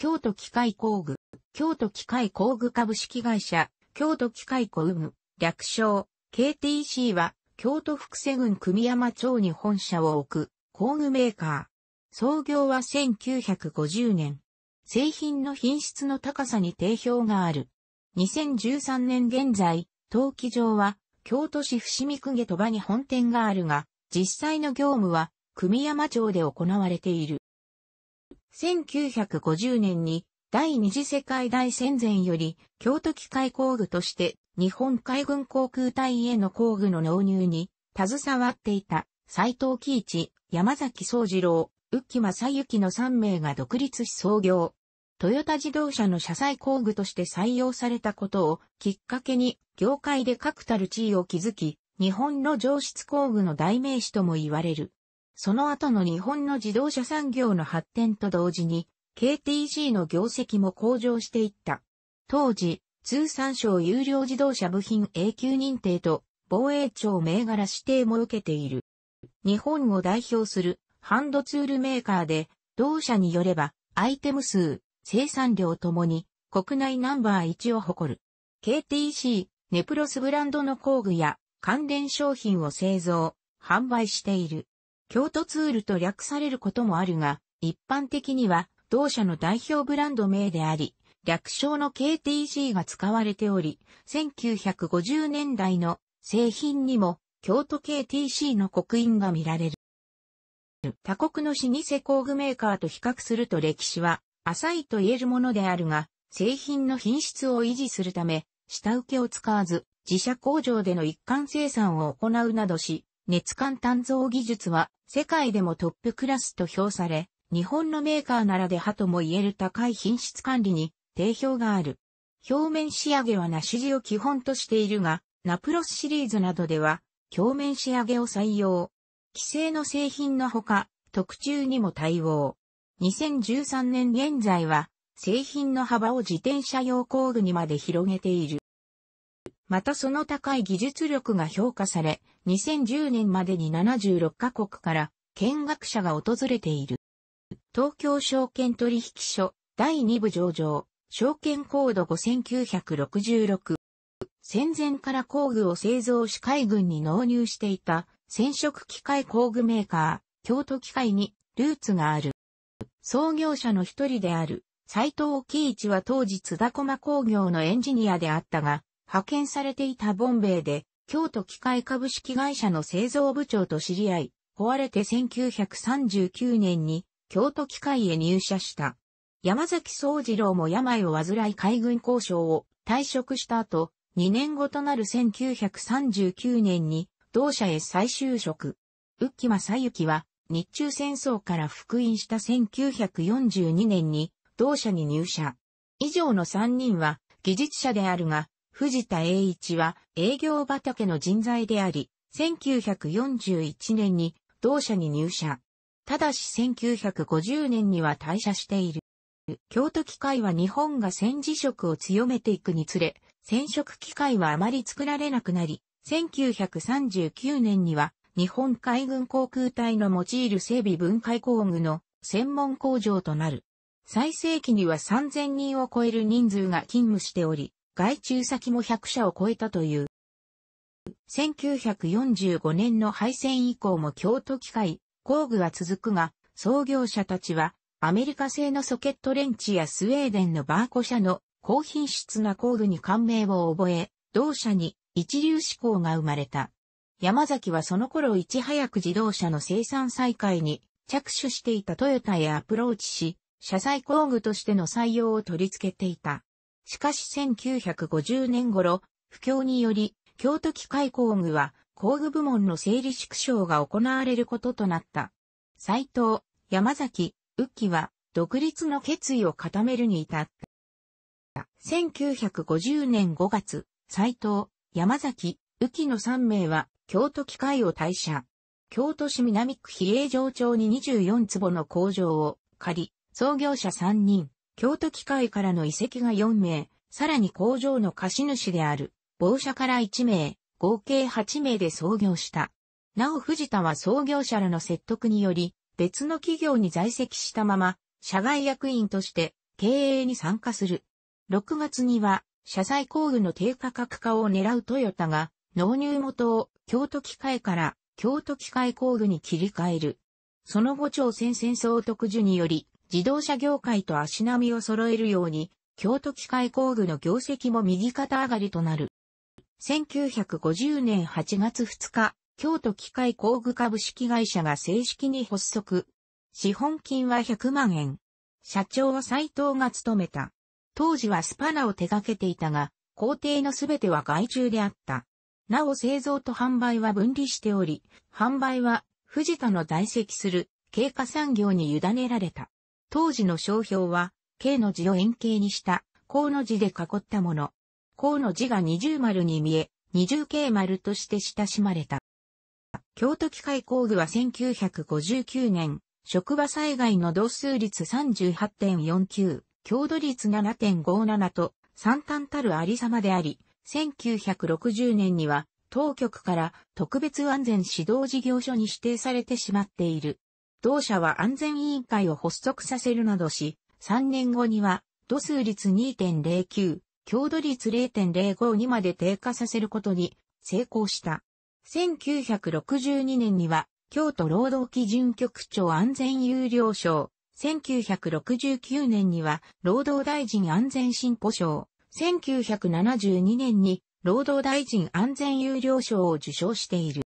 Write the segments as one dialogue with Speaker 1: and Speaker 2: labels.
Speaker 1: 京都機械工具、京都機械工具株式会社、京都機械工具、略称、KTC は、京都福瀬郡組山町に本社を置く工具メーカー。創業は1950年。製品の品質の高さに定評がある。2013年現在、陶器場は京都市伏見区下鳥羽に本店があるが、実際の業務は組山町で行われている。1950年に第二次世界大戦前より京都機械工具として日本海軍航空隊への工具の納入に携わっていた斎藤喜一、山崎宗次郎、浮木正幸の3名が独立し創業。トヨタ自動車の車載工具として採用されたことをきっかけに業界で確たる地位を築き、日本の上質工具の代名詞とも言われる。その後の日本の自動車産業の発展と同時に、KTG の業績も向上していった。当時、通産省有料自動車部品永久認定と防衛庁銘柄指定も受けている。日本を代表するハンドツールメーカーで、同社によれば、アイテム数、生産量ともに国内ナンバー1を誇る。KTC、ネプロスブランドの工具や関連商品を製造、販売している。京都ツールと略されることもあるが、一般的には同社の代表ブランド名であり、略称の KTC が使われており、1950年代の製品にも京都 KTC の刻印が見られる。他国の老舗工具メーカーと比較すると歴史は浅いと言えるものであるが、製品の品質を維持するため、下請けを使わず、自社工場での一貫生産を行うなどし、熱管炭造技術は世界でもトップクラスと評され、日本のメーカーならではとも言える高い品質管理に定評がある。表面仕上げはなし地を基本としているが、ナプロスシリーズなどでは、表面仕上げを採用。既制の製品のほか、特注にも対応。2013年現在は、製品の幅を自転車用工具にまで広げている。またその高い技術力が評価され、2010年までに76カ国から見学者が訪れている。東京証券取引所第2部上場、証券コード5966。戦前から工具を製造し海軍に納入していた染色機械工具メーカー、京都機械にルーツがある。創業者の一人である、斎藤喜一は当時津田駒工業のエンジニアであったが、派遣されていたボンベイで、京都機械株式会社の製造部長と知り合い、壊れて1939年に京都機械へ入社した。山崎総二郎も病を患い海軍交渉を退職した後、2年後となる1939年に同社へ再就職。浮木正幸は日中戦争から復員した1942年に同社に入社。以上の3人は技術者であるが、藤田栄一は営業畑の人材であり、1941年に同社に入社。ただし1950年には退社している。京都機械は日本が戦時色を強めていくにつれ、戦色機械はあまり作られなくなり、1939年には日本海軍航空隊の用いる整備分解工具の専門工場となる。最盛期には3000人を超える人数が勤務しており、外注先も100社を超えたという。1945年の敗戦以降も京都機械、工具は続くが、創業者たちは、アメリカ製のソケットレンチやスウェーデンのバーコ社の高品質な工具に感銘を覚え、同社に一流志向が生まれた。山崎はその頃いち早く自動車の生産再開に着手していたトヨタへアプローチし、車載工具としての採用を取り付けていた。しかし1950年頃、不況により、京都機械工具は工具部門の整理縮小が行われることとなった。斎藤、山崎、ウッは独立の決意を固めるに至った。1950年5月、斎藤、山崎、ウッの3名は京都機械を退社。京都市南区比叡城町に24坪の工場を借り、創業者3人、京都機械からの移籍が4名、さらに工場の貸主である、某社から1名、合計8名で創業した。なお藤田は創業者らの説得により、別の企業に在籍したまま、社外役員として経営に参加する。6月には、社債工具の低価格化を狙うトヨタが、納入元を京都機械から京都機械工具に切り替える。その後朝鮮戦争特需により、自動車業界と足並みを揃えるように、京都機械工具の業績も右肩上がりとなる。1950年8月2日、京都機械工具株式会社が正式に発足。資本金は100万円。社長は斎藤が務めた。当時はスパナを手掛けていたが、工程のすべては外注であった。なお製造と販売は分離しており、販売は藤田の在籍する経過産業に委ねられた。当時の商標は、K の字を円形にした、甲の字で囲ったもの。甲の字が二重丸に見え、二重形丸として親しまれた。京都機械工具は1959年、職場災害の同数率38.49、強度率7.57と三端たるありさまであり、1960年には当局から特別安全指導事業所に指定されてしまっている。同社は安全委員会を発足させるなどし、3年後には、度数率2.09、強度率0.05にまで低下させることに成功した。1962年には、京都労働基準局長安全有料賞、1969年には、労働大臣安全進歩賞、1972年に、労働大臣安全有料賞を受賞している。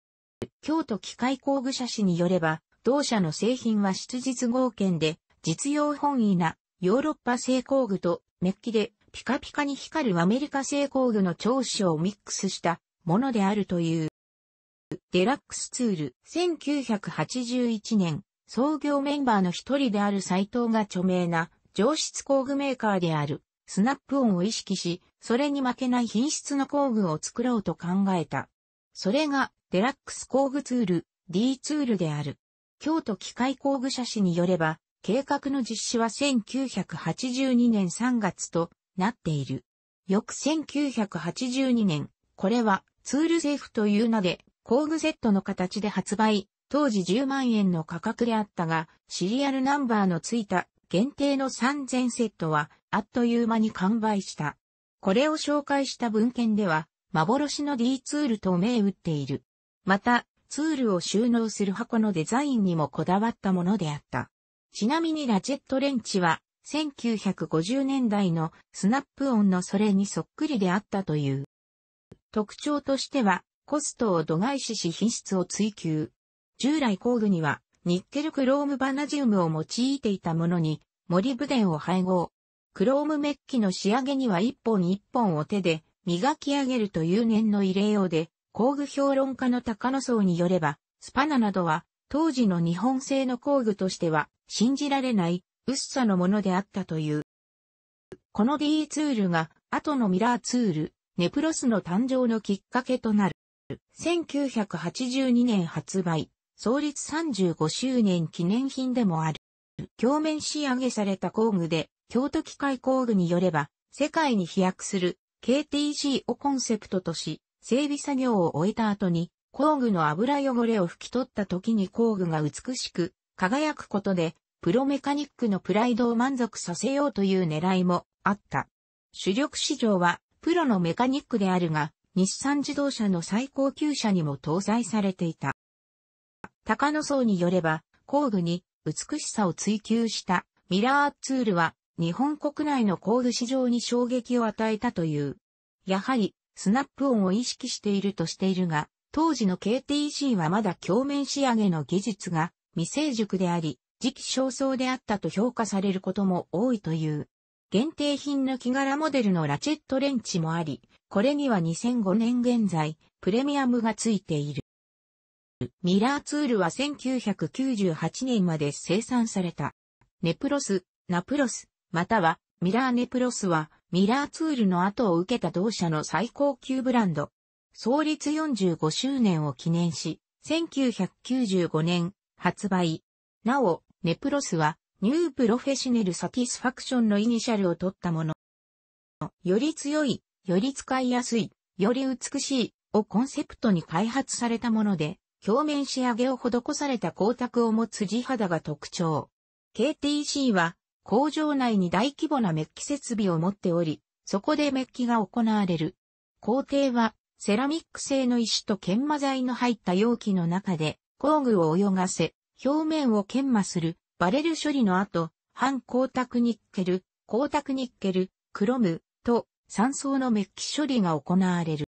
Speaker 1: 京都機械工具社史によれば、同社の製品は質実合憲で、実用本位なヨーロッパ製工具とメッキでピカピカに光るアメリカ製工具の長所をミックスしたものであるという。デラックスツール、1981年、創業メンバーの一人である斎藤が著名な上質工具メーカーであるスナップオンを意識し、それに負けない品質の工具を作ろうと考えた。それがデラックス工具ツール、D ツールである。京都機械工具社誌によれば、計画の実施は1982年3月となっている。翌1982年、これはツールセーフという名で工具セットの形で発売、当時10万円の価格であったが、シリアルナンバーのついた限定の3000セットはあっという間に完売した。これを紹介した文献では、幻の D ツールと銘打っている。また、ツールを収納する箱のデザインにもこだわったものであった。ちなみにラチェットレンチは、1950年代のスナップ音のそれにそっくりであったという。特徴としては、コストを度外視し品質を追求。従来工具には、ニッケルクロームバナジウムを用いていたものに、森ブデンを配合。クロームメッキの仕上げには一本一本を手で磨き上げるという念の入れようで、工具評論家の高野荘によれば、スパナなどは、当時の日本製の工具としては、信じられない、薄さのものであったという。この D ツールが、後のミラーツール、ネプロスの誕生のきっかけとなる。1982年発売、創立35周年記念品でもある。鏡面仕上げされた工具で、京都機械工具によれば、世界に飛躍する KTC をコンセプトとし、整備作業を終えた後に、工具の油汚れを拭き取った時に工具が美しく輝くことで、プロメカニックのプライドを満足させようという狙いもあった。主力市場はプロのメカニックであるが、日産自動車の最高級車にも搭載されていた。高野層によれば、工具に美しさを追求したミラーツールは日本国内の工具市場に衝撃を与えたという。やはりスナップ音を意識しているとしているが、当時の KTC はまだ鏡面仕上げの技術が未成熟であり、時期尚早であったと評価されることも多いという。限定品の木柄モデルのラチェットレンチもあり、これには2005年現在、プレミアムがついている。ミラーツールは1998年まで生産された。ネプロス、ナプロス、またはミラーネプロスはミラーツールの後を受けた同社の最高級ブランド、創立45周年を記念し、1995年発売。なお、ネプロスは、ニュープロフェシネルサティスファクションのイニシャルを取ったもの。より強い、より使いやすい、より美しいをコンセプトに開発されたもので、表面仕上げを施された光沢を持つ地肌が特徴。KTC は工場内に大規模なメッキ設備を持っており、そこでメッキが行われる。工程は、セラミック製の石と研磨剤の入った容器の中で、工具を泳がせ、表面を研磨する、バレル処理の後、半光沢ニッケル、光沢ニッケル、クロム、と、三層のメッキ処理が行われる。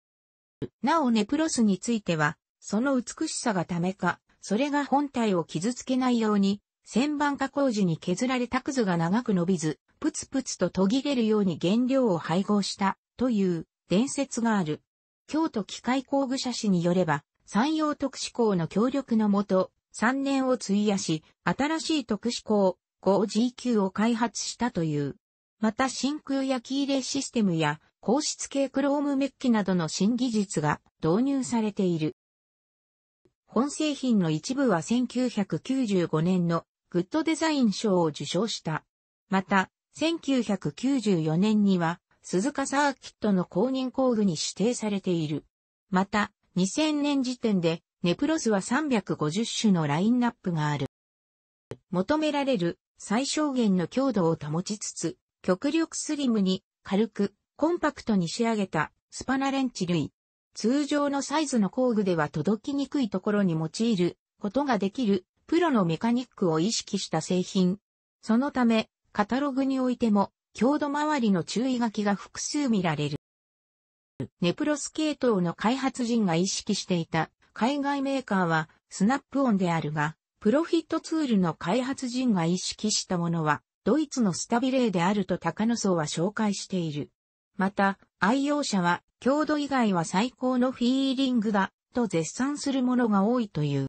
Speaker 1: なおネプロスについては、その美しさがためか、それが本体を傷つけないように、旋盤加工時に削られたくずが長く伸びず、プツプツと途切れるように原料を配合したという伝説がある。京都機械工具社史によれば、山陽特殊工の協力のもと、3年を費やし、新しい特殊工、5GQ を開発したという。また真空焼き入れシステムや、硬質系クロームメッキなどの新技術が導入されている。本製品の一部は1995年のグッドデザイン賞を受賞した。また、1994年には、鈴鹿サーキットの公認工具に指定されている。また、2000年時点で、ネプロスは350種のラインナップがある。求められる最小限の強度を保ちつつ、極力スリムに軽くコンパクトに仕上げたスパナレンチ類。通常のサイズの工具では届きにくいところに用いることができるプロのメカニックを意識した製品。そのため、カタログにおいても、強度周りの注意書きが複数見られる。ネプロス系統の開発人が意識していた海外メーカーはスナップオンであるが、プロフィットツールの開発人が意識したものはドイツのスタビレーであると高野層は紹介している。また、愛用者は強度以外は最高のフィーリングだと絶賛するものが多いという。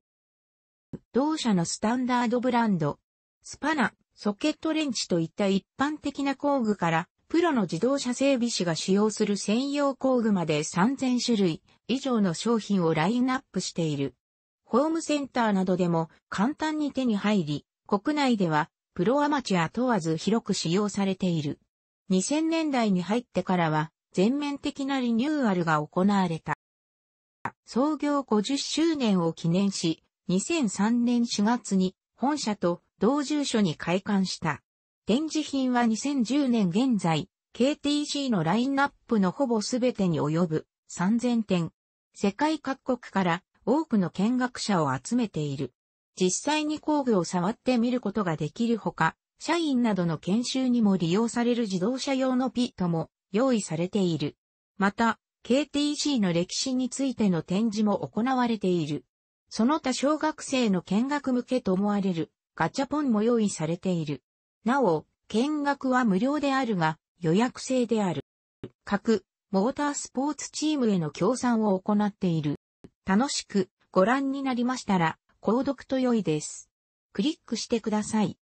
Speaker 1: 同社のスタンダードブランド、スパナ、ソケットレンチといった一般的な工具から、プロの自動車整備士が使用する専用工具まで3000種類以上の商品をラインナップしている。ホームセンターなどでも簡単に手に入り、国内ではプロアマチュア問わず広く使用されている。2000年代に入ってからは全面的なリニューアルが行われた。創業50周年を記念し、2003年4月に本社と同住所に開館した。展示品は2010年現在、KTC のラインナップのほぼすべてに及ぶ3000点。世界各国から多くの見学者を集めている。実際に工具を触ってみることができるほか、社員などの研修にも利用される自動車用のピットも用意されている。また、KTC の歴史についての展示も行われている。その他小学生の見学向けと思われるガチャポンも用意されている。なお、見学は無料であるが、予約制である。各、モータースポーツチームへの協賛を行っている。楽しくご覧になりましたら、購読と良いです。クリックしてください。